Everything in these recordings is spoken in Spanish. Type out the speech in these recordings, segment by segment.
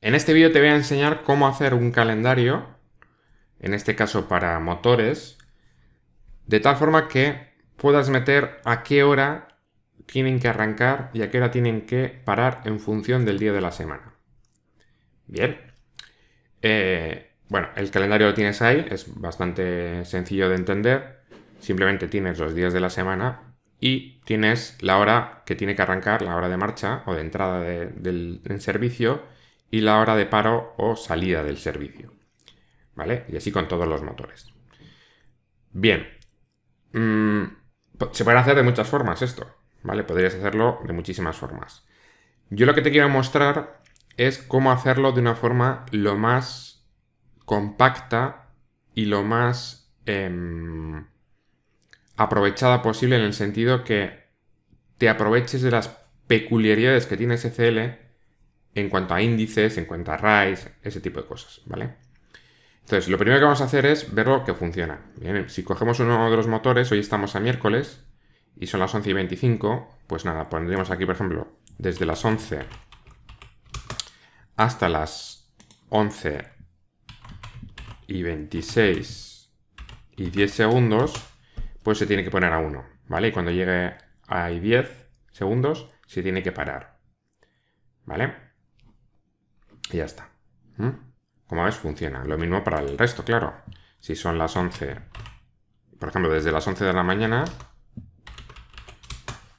En este vídeo te voy a enseñar cómo hacer un calendario, en este caso para motores, de tal forma que puedas meter a qué hora tienen que arrancar y a qué hora tienen que parar en función del día de la semana. Bien. Eh, bueno, el calendario lo tienes ahí, es bastante sencillo de entender. Simplemente tienes los días de la semana y tienes la hora que tiene que arrancar, la hora de marcha o de entrada del en servicio y la hora de paro o salida del servicio. ¿Vale? Y así con todos los motores. Bien. Mm, se puede hacer de muchas formas esto, ¿vale? Podrías hacerlo de muchísimas formas. Yo lo que te quiero mostrar es cómo hacerlo de una forma lo más compacta y lo más em, aprovechada posible en el sentido que te aproveches de las peculiaridades que tiene SCL en cuanto a índices, en cuanto a rays, ese tipo de cosas, ¿vale? Entonces, lo primero que vamos a hacer es ver que funciona. si cogemos uno de los motores, hoy estamos a miércoles y son las 11 y 25, pues nada, pondremos aquí, por ejemplo, desde las 11 hasta las 11 y 26 y 10 segundos, pues se tiene que poner a 1, ¿vale? Y cuando llegue a 10 segundos, se tiene que parar, ¿vale? Y ya está. ¿Mm? Como ves, funciona. Lo mismo para el resto, claro. Si son las 11, por ejemplo, desde las 11 de la mañana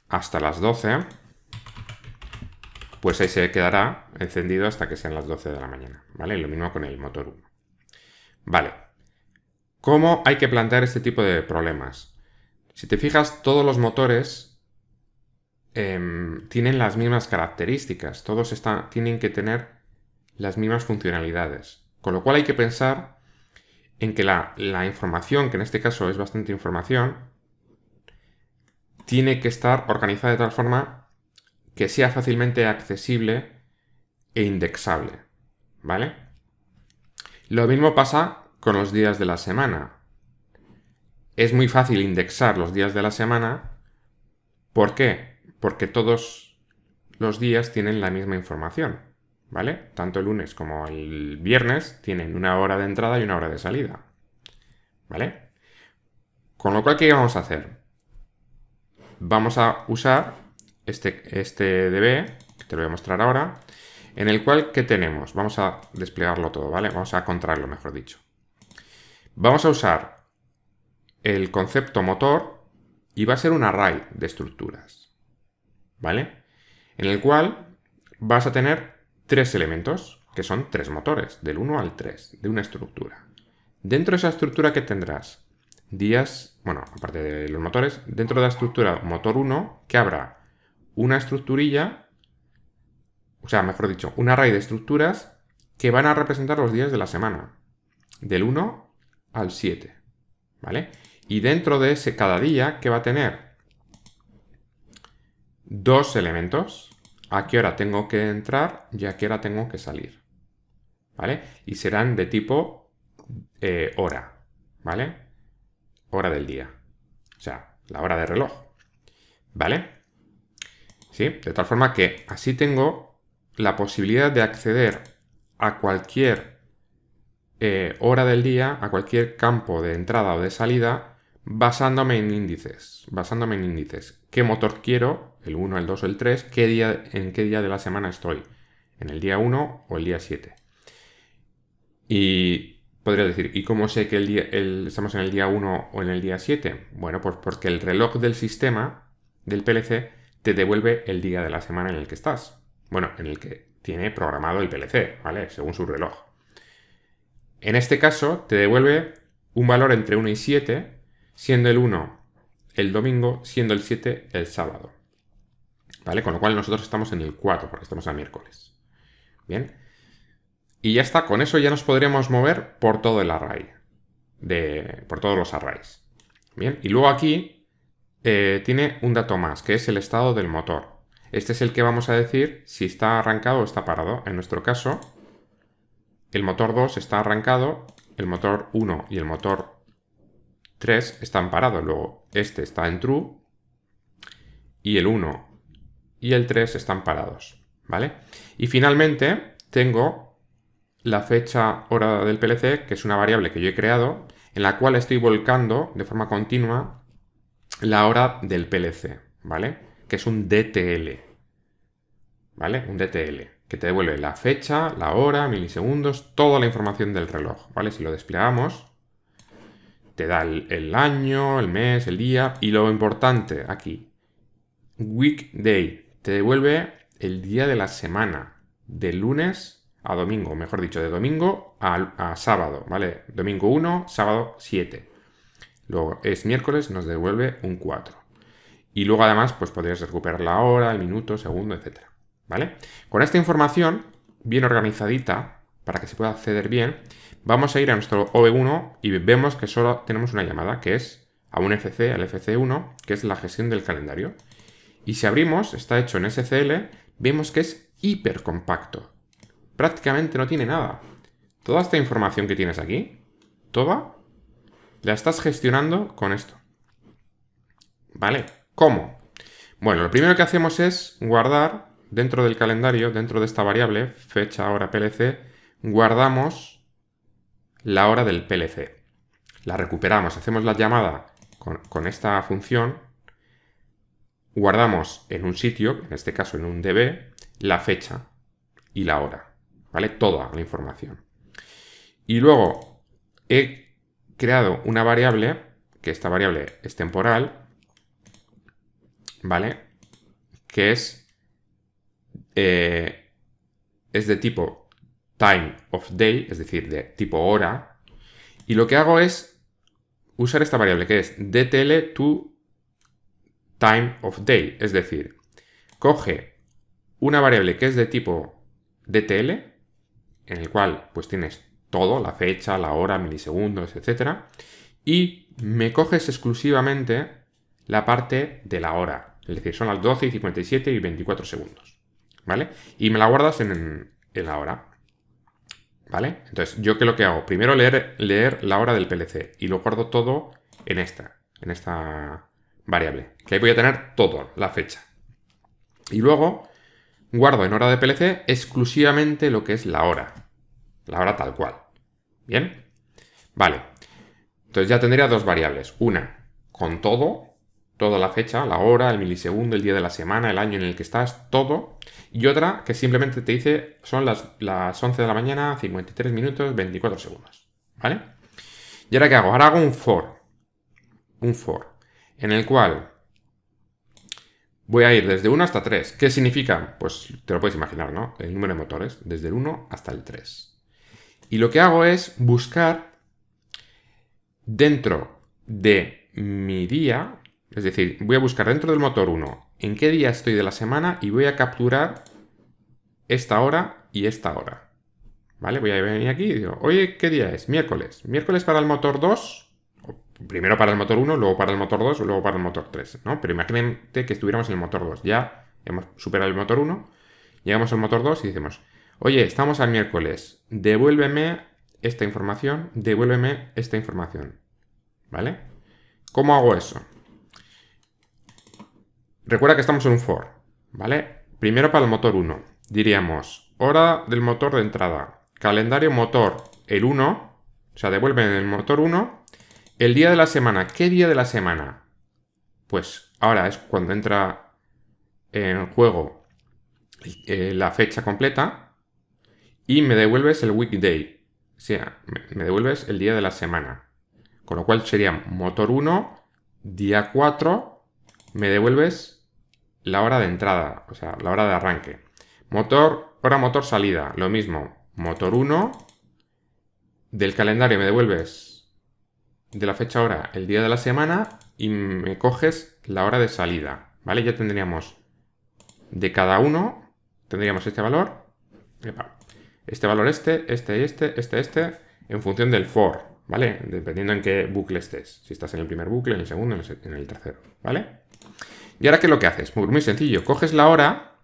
hasta las 12, pues ahí se quedará encendido hasta que sean las 12 de la mañana, ¿vale? Lo mismo con el motor 1. Vale. ¿Cómo hay que plantear este tipo de problemas? Si te fijas, todos los motores em, tienen las mismas características, todos están, tienen que tener las mismas funcionalidades. Con lo cual hay que pensar en que la, información, que en este caso es bastante información, tiene que estar organizada de tal forma que sea fácilmente accesible e indexable. ¿Vale? Lo mismo pasa con los días de la semana. Es muy fácil indexar los días de la semana. ¿Por qué? Porque todos los días tienen la misma información. ¿vale? Tanto el lunes como el viernes tienen una hora de entrada y una hora de salida, ¿vale? Con lo cual, ¿qué vamos a hacer? Vamos a usar este, este DB, que te lo voy a mostrar ahora, en el cual, ¿qué tenemos? Vamos a desplegarlo todo, ¿vale? Vamos a contraerlo mejor dicho. Vamos a usar el concepto motor y va a ser un array de estructuras, ¿vale? En el cual vas a tener tres elementos, que son tres motores, del 1 al 3, de una estructura. Dentro de esa estructura que tendrás días, bueno, aparte de los motores, dentro de la estructura motor 1, que habrá una estructurilla, o sea, mejor dicho, un array de estructuras que van a representar los días de la semana, del 1 al 7, ¿vale? Y dentro de ese cada día, que va a tener dos elementos, a qué hora tengo que entrar y a qué hora tengo que salir. ¿Vale? Y serán de tipo eh, hora, ¿vale? Hora del día. O sea, la hora de reloj. ¿Vale? ¿Sí? De tal forma que así tengo la posibilidad de acceder a cualquier eh, hora del día, a cualquier campo de entrada o de salida, basándome en índices. Basándome en índices. ¿Qué motor quiero? el 1, el 2 o el 3, qué día, en qué día de la semana estoy, en el día 1 o el día 7. Y podría decir, ¿y cómo sé que estamos en el día 1 o en el día 7? Bueno, pues porque el reloj del sistema, del PLC, te devuelve el día de la semana en el que estás. Bueno, en el que tiene programado el PLC, ¿vale? Según su reloj. En este caso, te devuelve un valor entre 1 y 7, siendo el 1 el domingo, siendo el 7 el sábado. ¿Vale? Con lo cual nosotros estamos en el 4, porque estamos a miércoles. Bien. Y ya está, con eso ya nos podríamos mover por todo el array. De, por todos los arrays. Bien, y luego aquí eh, tiene un dato más, que es el estado del motor. Este es el que vamos a decir si está arrancado o está parado. En nuestro caso, el motor 2 está arrancado, el motor 1 y el motor 3 están parados. Luego, este está en true y el 1 y el 3 están parados, ¿vale? Y finalmente tengo la fecha hora del PLC, que es una variable que yo he creado, en la cual estoy volcando de forma continua la hora del PLC, ¿vale? Que es un DTL, ¿vale? Un DTL, que te devuelve la fecha, la hora, milisegundos, toda la información del reloj, ¿vale? Si lo desplegamos, te da el, el año, el mes, el día, y lo importante aquí, weekday, te devuelve el día de la semana, de lunes a domingo, mejor dicho, de domingo a, sábado, ¿vale? Domingo 1, sábado 7. Luego es miércoles, nos devuelve un 4. Y luego además, pues podrías recuperar la hora, el minuto, segundo, etc. ¿Vale? Con esta información bien organizadita, para que se pueda acceder bien, vamos a ir a nuestro OB1 y vemos que solo tenemos una llamada, que es a un FC, al FC1, que es la gestión del calendario. Y si abrimos, está hecho en SCL, vemos que es hipercompacto. Prácticamente no tiene nada. Toda esta información que tienes aquí, toda, la estás gestionando con esto. ¿Vale? ¿Cómo? Bueno, lo primero que hacemos es guardar dentro del calendario, dentro de esta variable, fecha, hora, plc, guardamos la hora del plc. La recuperamos, hacemos la llamada con, con esta función guardamos en un sitio, en este caso en un DB, la fecha y la hora, ¿vale? Toda la información. Y luego he creado una variable, que esta variable es temporal, ¿vale? Que es, eh, es de tipo time of day, es decir, de tipo hora. Y lo que hago es usar esta variable que es dtl to time of day, es decir, coge una variable que es de tipo DTL, en el cual pues tienes todo, la fecha, la hora, milisegundos, etc. Y me coges exclusivamente la parte de la hora, es decir, son las 12 y 57 y 24 segundos, ¿vale? Y me la guardas en, la hora. ¿Vale? Entonces, ¿yo qué lo que hago? Primero leer, leer la hora del PLC y lo guardo todo en esta, en esta variable, que ahí voy a tener todo, la fecha. Y luego guardo en hora de PLC exclusivamente lo que es la hora, la hora tal cual. ¿Bien? Vale. Entonces ya tendría dos variables. Una, con todo, toda la fecha, la hora, el milisegundo, el día de la semana, el año en el que estás, todo. Y otra que simplemente te dice son las, las 11 de la mañana, 53 minutos, 24 segundos. ¿Vale? ¿Y ahora qué hago? Ahora hago un for. Un for en el cual voy a ir desde 1 hasta 3. ¿Qué significa? Pues te lo puedes imaginar, ¿no? El número de motores, desde el 1 hasta el 3. Y lo que hago es buscar dentro de mi día, es decir, voy a buscar dentro del motor 1 en qué día estoy de la semana y voy a capturar esta hora y esta hora. ¿Vale? Voy a venir aquí y digo, oye, ¿qué día es? Miércoles. Miércoles para el motor 2 primero para el motor 1, luego para el motor 2, luego para el motor 3, ¿no? Pero imagínate que estuviéramos en el motor 2, ya hemos superado el motor 1, llegamos al motor 2 y decimos, oye, estamos al miércoles, devuélveme esta información, devuélveme esta información, ¿vale? ¿Cómo hago eso? Recuerda que estamos en un for, ¿vale? Primero para el motor 1, diríamos, hora del motor de entrada, calendario motor, el 1, o sea, devuelven el motor 1 el día de la semana. ¿Qué día de la semana? Pues ahora es cuando entra en juego eh, la fecha completa y me devuelves el weekday. O sea, me devuelves el día de la semana. Con lo cual sería motor 1, día 4, me devuelves la hora de entrada, o sea, la hora de arranque. Motor, hora motor salida, lo mismo. Motor 1, del calendario me devuelves de la fecha hora, el día de la semana y me coges la hora de salida, ¿vale? Ya tendríamos de cada uno, tendríamos este valor, este valor este, este, este, este, este, en función del for, ¿vale? Dependiendo en qué bucle estés, si estás en el primer bucle, en el segundo, en el tercero, ¿vale? Y ahora, ¿qué es lo que haces? Muy, muy sencillo, coges la hora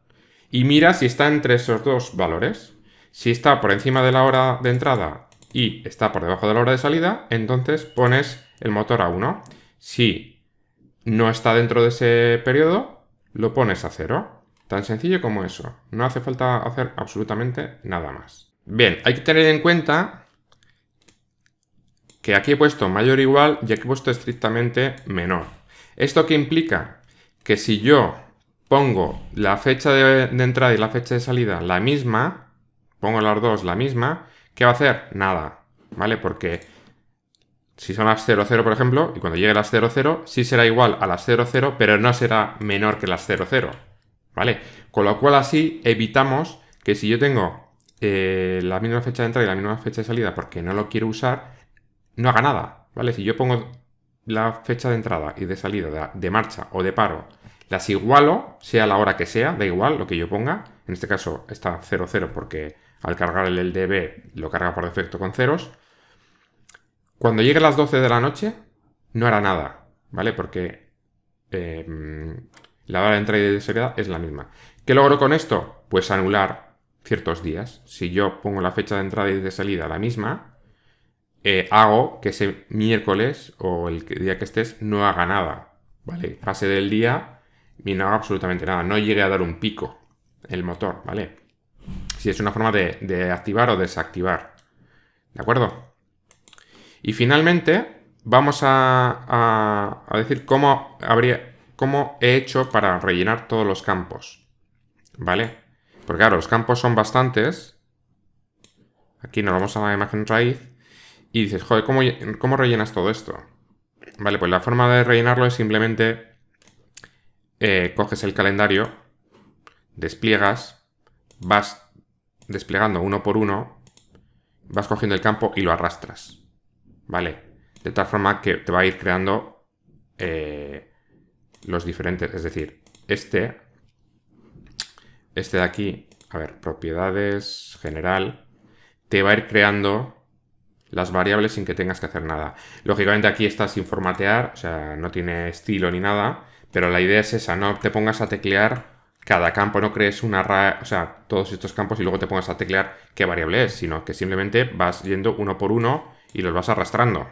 y mira si está entre esos dos valores. Si está por encima de la hora de entrada, y está por debajo de la hora de salida, entonces pones el motor a 1. Si no está dentro de ese periodo, lo pones a 0. Tan sencillo como eso. No hace falta hacer absolutamente nada más. Bien, hay que tener en cuenta que aquí he puesto mayor o igual y aquí he puesto estrictamente menor. ¿Esto que implica? Que si yo pongo la fecha de entrada y la fecha de salida la misma, pongo las dos la misma, ¿Qué va a hacer? Nada, ¿vale? Porque si son las 00, por ejemplo, y cuando llegue las 00, sí será igual a las 00, pero no será menor que las 00, ¿vale? Con lo cual así evitamos que si yo tengo eh, la misma fecha de entrada y la misma fecha de salida porque no lo quiero usar, no haga nada, ¿vale? Si yo pongo la fecha de entrada y de salida de, marcha o de paro, las igualo, sea la hora que sea, da igual lo que yo ponga, en este caso está 00 porque al cargar el LDB lo carga por defecto con ceros. Cuando llegue a las 12 de la noche, no hará nada, ¿vale? Porque em, la hora de entrada y de salida es la misma. ¿Qué logro con esto? Pues anular ciertos días. Si yo pongo la fecha de entrada y de salida la misma, eh, hago que ese miércoles o el día que estés no haga nada, ¿vale? Pase del día y no haga absolutamente nada, no llegue a dar un pico el motor, ¿vale? Si es una forma de, activar o desactivar. ¿De acuerdo? Y finalmente, vamos a, decir cómo, habría, cómo he hecho para rellenar todos los campos. ¿Vale? Porque claro, los campos son bastantes. Aquí nos vamos a la imagen raíz. Y dices, joder, ¿cómo, rellenas todo esto? Vale, pues la forma de rellenarlo es simplemente eh, coges el calendario, despliegas, vas desplegando uno por uno, vas cogiendo el campo y lo arrastras. ¿Vale? De tal forma que te va a ir creando eh, los diferentes. Es decir, este, este de aquí, a ver, propiedades, general, te va a ir creando las variables sin que tengas que hacer nada. Lógicamente aquí está sin formatear, o sea, no tiene estilo ni nada, pero la idea es esa, no te pongas a teclear cada campo, no crees una o sea, todos estos campos y luego te pongas a teclear qué variable es, sino que simplemente vas yendo uno por uno y los vas arrastrando.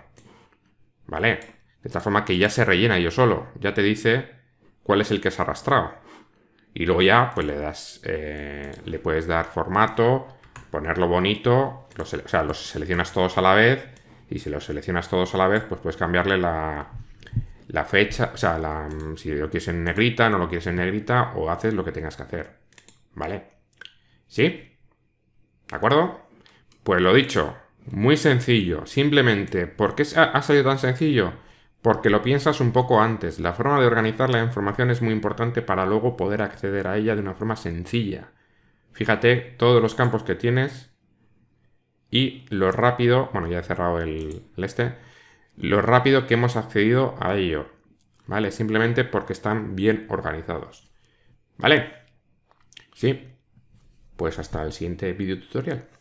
¿Vale? De tal forma que ya se rellena yo solo, ya te dice cuál es el que has arrastrado. Y luego ya, pues le das, eh, le puedes dar formato, ponerlo bonito, los, o sea, los seleccionas todos a la vez y si los seleccionas todos a la vez, pues puedes cambiarle la, la fecha, o sea, mm, si lo quieres en negrita, no lo quieres en negrita, o haces lo que tengas que hacer. ¿Vale? ¿Sí? ¿De acuerdo? Pues lo dicho, muy sencillo. Simplemente, ¿por qué ha salido tan sencillo? Porque lo piensas un poco antes. La forma de organizar la información es muy importante para luego poder acceder a ella de una forma sencilla. Fíjate todos los campos que tienes y lo rápido. Bueno, ya he cerrado el, el este lo rápido que hemos accedido a ello, ¿vale? Simplemente porque están bien organizados, ¿vale? Sí, pues hasta el siguiente vídeo tutorial.